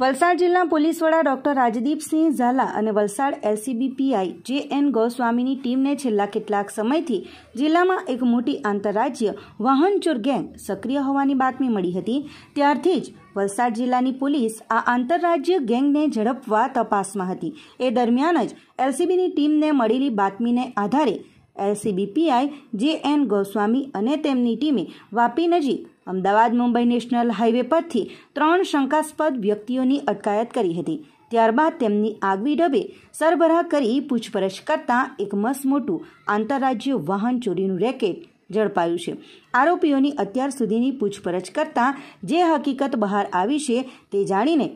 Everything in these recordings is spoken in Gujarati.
વલસાડ જિલ્લા પોલીસ વડા ડોક્ટર રાજદીપસિંહ ઝાલા અને વલસાડ એલસીબીપીઆઈ જે એન ગોસ્વામીની ટીમને છેલ્લા કેટલાક સમયથી જિલ્લામાં એક મોટી આંતરરાજ્ય વાહનચોર ગેંગ સક્રિય હોવાની બાતમી મળી હતી ત્યારથી જ વલસાડ જિલ્લાની પોલીસ આ આંતરરાજ્ય ગેંગને ઝડપવા તપાસમાં હતી એ દરમિયાન જ એલસીબીની ટીમને મળેલી બાતમીને આધારે એલસીબીપીઆઈ જે એન ગોસ્વામી અને તેમની ટીમે વાપી નજીક અમદાવાદ મુંબઈ નેશનલ હાઈવે પરથી ત્રણ શંકાસ્પદ વ્યક્તિઓની અટકાયત કરી હતી ત્યારબાદ તેમની આગવી ડબે સરબરાહ કરી પૂછપરછ કરતાં એક મસમોટું આંતરરાજ્ય વાહન ચોરીનું રેકેટ ઝડપાયું છે આરોપીઓની અત્યાર સુધીની પૂછપરછ કરતાં જે હકીકત બહાર આવી છે તે જાણીને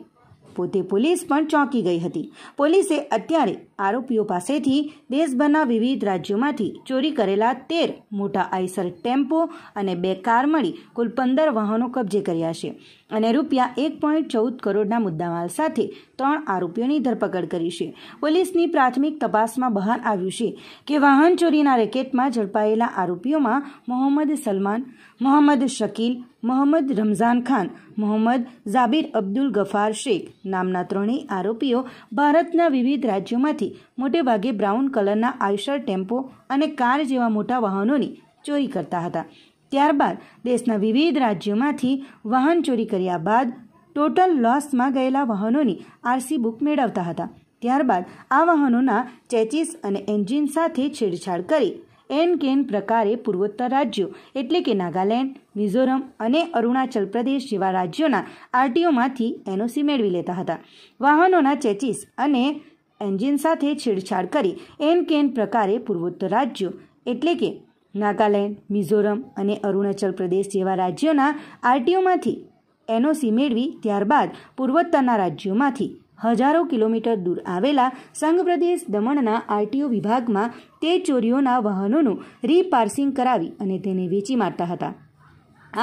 પોતે પોલીસ પણ ચોંકી ગઈ હતી પોલીસે અત્યારે આરોપીઓ પાસેથી દેશભરના વિવિધ રાજ્યોમાંથી ચોરી કરેલા તેર મોટા આઈસર ટેમ્પો અને બે કાર મળી કુલ પંદર વાહનો કબજે કર્યા છે અને રૂપિયા એક પોઈન્ટ ચૌદ કરોડના મુદ્દામાલ સાથે ત્રણ આરોપીઓની ધરપકડ કરી છે પોલીસની પ્રાથમિક તપાસમાં બહાર આવ્યું છે કે વાહન ચોરીના રેકેટમાં ઝડપાયેલા આરોપીઓમાં મોહમ્મદ સલમાન મોહમ્મદ શકીલ મોહમ્મદ રમઝાન ખાન મોહમ્મદ ઝાબિર અબ્દુલ ગફાર શેખ નામના ત્રણેય આરોપીઓ ભારતના વિવિધ રાજ્યોમાંથી મોટેભાગે બ્રાઉન કલરના આઈશર ટેમ્પો અને કાર જેવા મોટા વાહનોની ચોરી કરતા હતા ત્યારબાદ દેશના વિવિધ રાજ્યોમાંથી વાહન ચોરી કર્યા બાદ ટોટલ લોસમાં ગયેલા વાહનોની આરસી બુક મેળવતા હતા ત્યારબાદ આ વાહનોના ચેચીસ અને એન્જિન સાથે છેડછાડ કરી એન કેન પ્રકારે પૂર્વોત્તર રાજ્યો એટલે કે નાગાલેન્ડ મિઝોરમ અને અરુણાચલ પ્રદેશ જેવા રાજ્યોના આરટીઓમાંથી એનઓસી મેળવી લેતા હતા વાહનોના ચેચીસ અને એન્જિન સાથે છેડછાડ કરી એન કેન પ્રકારે પૂર્વોત્તર રાજ્યો એટલે કે નાગાલેન્ડ મિઝોરમ અને અરુણાચલ પ્રદેશ જેવા રાજ્યોના આરટીઓમાંથી એનઓસી મેળવી ત્યારબાદ પૂર્વોત્તરના રાજ્યોમાંથી હજારો કિલોમીટર દૂર આવેલા સંઘ પ્રદેશ દમણના આરટીઓ વિભાગમાં તે ચોરીઓના વાહનોનું રીપાર્સિંગ કરાવી અને તેને વેચી મારતા હતા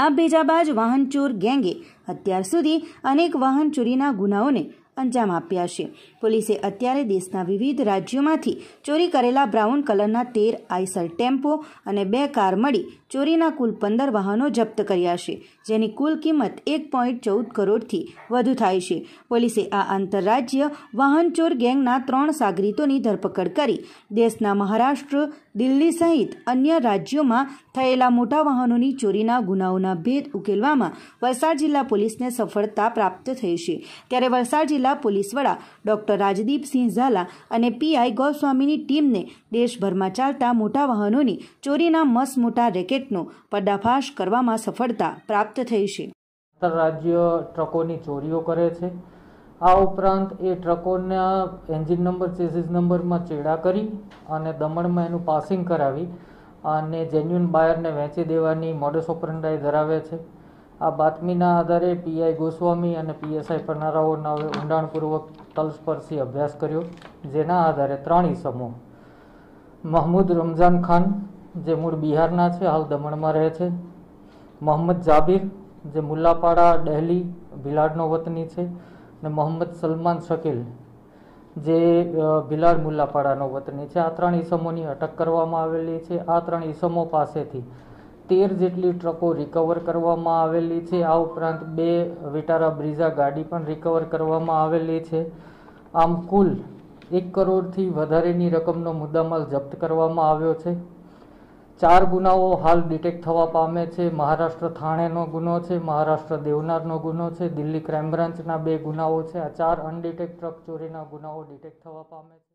આ ભેજાબાજ વાહનચોર ગેંગે અત્યાર સુધી અનેક વાહન ચોરીના ગુનાઓને અંજામ આપ્યા છે પોલીસે અત્યારે દેશના વિવિધ રાજ્યોમાંથી ચોરી કરેલા બ્રાઉન કલરના તેર આઈસર ટેમ્પો અને બે કાર મળી ચોરીના કુલ પંદર વાહનો જપ્ત કર્યા છે જેની કુલ કિંમત એક પોઈન્ટ ચૌદ કરોડથી વધુ થાય છે પોલીસે આ આંતરરાજ્ય વાહનચોર ગેંગના ત્રણ સાગરીતોની ધરપકડ કરી દેશના મહારાષ્ટ્ર દિલ્હી સહિત અન્ય રાજ્યોમાં થયેલા મોટા વાહનોની ચોરીના ગુનાઓના ભેદ ઉકેલવામાં વલસાડ જિલ્લા પોલીસને સફળતા પ્રાપ્ત થઈ છે ત્યારે વલસાડ જિલ્લા જિલ્લા પોલીસ વડા ડોક્ટર રાજદીપસિંહ ઝાલા અને પીઆઈ ગોસ્વામીની ટીમને દેશભરમાં ચાલતા મોટા વાહનોની ચોરીના મસમોટા રેકેટનો પર્દાફાશ કરવામાં સફળતા પ્રાપ્ત થઈ છે રાજ્ય ટ્રકોની ચોરીઓ કરે છે આ ઉપરાંત એ ટ્રકોના એન્જિન નંબર ચેસીસ નંબરમાં ચેડા કરી અને દમણમાં એનું પાસિંગ કરાવી અને જેન્યુન બાયરને વેચી દેવાની મોડસ ઓપરન્ડાઈ ધરાવે છે આ બાતમીના આધારે પીઆઈ ગોસ્વામી અને પીએસઆઈ પન્નારાઓના ઊંડાણપૂર્વક તલસ્પર્શી અભ્યાસ કર્યો જેના આધારે ત્રણ ઇસમો મહમૂદ રમઝાન ખાન જે મૂળ બિહારના છે હાલ દમણમાં રહે છે મોહમ્મદ જાબીર જે મુલ્લાપાડા ડહેલી ભિલાડનો વતની છે અને મોહમ્મદ સલમાન શકીલ જે ભિલાડ મુલ્લાપાડાનો વતની છે આ ત્રણ ઈસમોની અટક કરવામાં આવેલી છે આ ત્રણ ઈસમો પાસેથી તેર જેટલી ટ્રકો રિકવર કરવામાં આવેલી છે આ ઉપરાંત બે વિટારા બ્રિઝા ગાડી પણ રિકવર કરવામાં આવેલી છે આમ કુલ એક કરોડથી વધારેની રકમનો મુદ્દામાલ જપ્ત કરવામાં આવ્યો છે ચાર ગુનાઓ હાલ ડિટેક્ટ થવા પામે છે મહારાષ્ટ્ર થાણેનો ગુનો છે મહારાષ્ટ્ર દેવનારનો ગુનો છે દિલ્હી ક્રાઇમ બ્રાન્ચના બે ગુનાઓ છે આ ચાર અનડિટેક્ટ ટ્રક ચોરીના ગુનાઓ ડિટેક્ટ થવા પામે છે